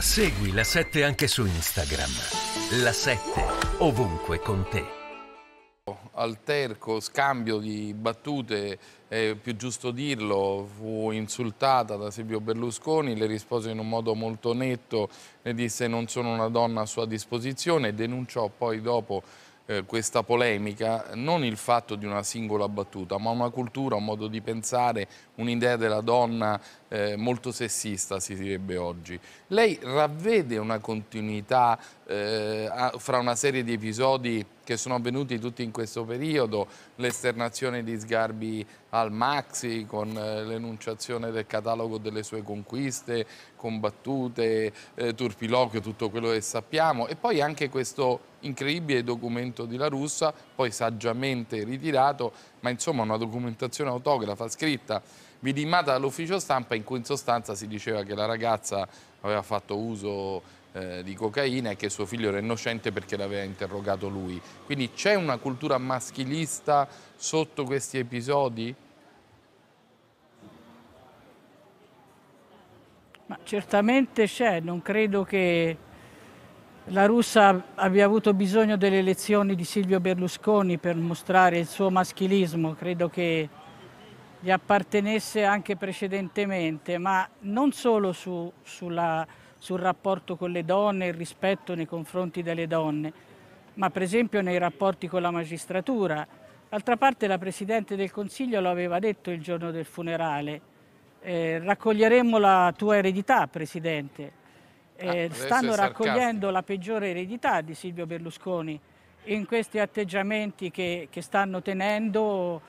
Segui la 7 anche su Instagram. La 7 ovunque con te. Alterco, scambio di battute, è più giusto dirlo, fu insultata da Silvio Berlusconi, le rispose in un modo molto netto, le disse non sono una donna a sua disposizione, denunciò poi dopo eh, questa polemica non il fatto di una singola battuta, ma una cultura, un modo di pensare, un'idea della donna eh, molto sessista, si direbbe oggi. Lei ravvede una continuità eh, fra una serie di episodi che sono avvenuti tutti in questo periodo, l'esternazione di Sgarbi al Maxi con eh, l'enunciazione del catalogo delle sue conquiste, combattute, eh, turpiloquio, tutto quello che sappiamo e poi anche questo incredibile documento di La Russa, poi saggiamente ritirato, ma insomma una documentazione autografa scritta videoimmata dall'ufficio stampa in cui in sostanza si diceva che la ragazza aveva fatto uso eh, di cocaina e che suo figlio era innocente perché l'aveva interrogato lui. Quindi c'è una cultura maschilista sotto questi episodi? Ma certamente c'è, non credo che la russa abbia avuto bisogno delle lezioni di Silvio Berlusconi per mostrare il suo maschilismo, credo che gli appartenesse anche precedentemente, ma non solo su, sulla, sul rapporto con le donne, il rispetto nei confronti delle donne, ma per esempio nei rapporti con la magistratura. D'altra parte la Presidente del Consiglio lo aveva detto il giorno del funerale, eh, raccoglieremo la tua eredità, Presidente. Ah, eh, ah, stanno raccogliendo la peggiore eredità di Silvio Berlusconi in questi atteggiamenti che, che stanno tenendo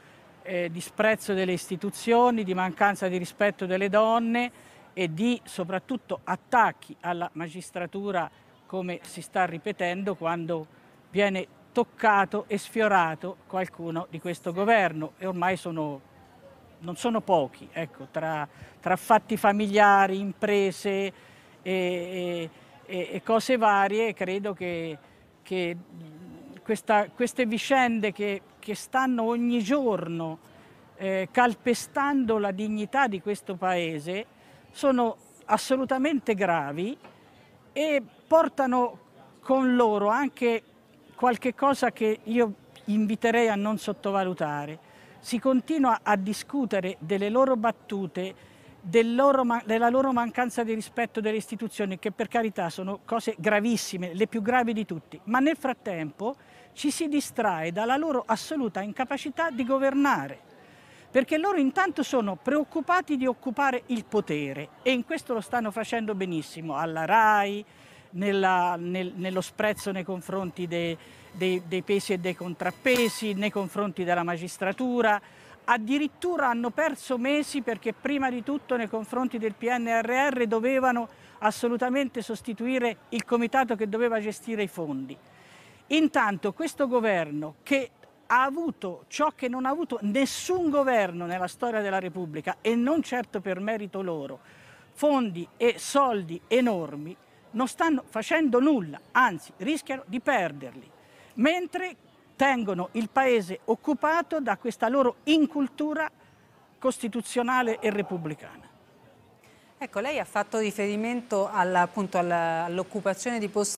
eh, disprezzo delle istituzioni, di mancanza di rispetto delle donne e di soprattutto attacchi alla magistratura come si sta ripetendo quando viene toccato e sfiorato qualcuno di questo governo e ormai sono, non sono pochi, ecco, tra, tra, fatti familiari, imprese e, e, e cose varie credo che, che questa, queste vicende che, che, stanno ogni giorno eh, calpestando la dignità di questo Paese sono assolutamente gravi e portano con loro anche qualche cosa che io inviterei a non sottovalutare. Si continua a discutere delle loro battute, del loro, della loro mancanza di rispetto delle istituzioni, che per carità sono cose gravissime, le più gravi di tutti, ma nel frattempo ci si distrae dalla loro assoluta incapacità di governare, perché loro intanto sono preoccupati di occupare il potere e in questo lo stanno facendo benissimo alla RAI, nella, nel, nello sprezzo nei confronti dei, dei, dei pesi e dei contrappesi, nei confronti della magistratura, addirittura hanno perso mesi perché prima di tutto nei confronti del PNRR dovevano assolutamente sostituire il comitato che doveva gestire i fondi. Intanto questo governo che ha avuto ciò che non ha avuto nessun governo nella storia della Repubblica e non certo per merito loro, fondi e soldi enormi, non stanno facendo nulla, anzi rischiano di perderli. Mentre tengono il paese occupato da questa loro incultura costituzionale e repubblicana. Ecco, lei ha fatto riferimento all'occupazione di posti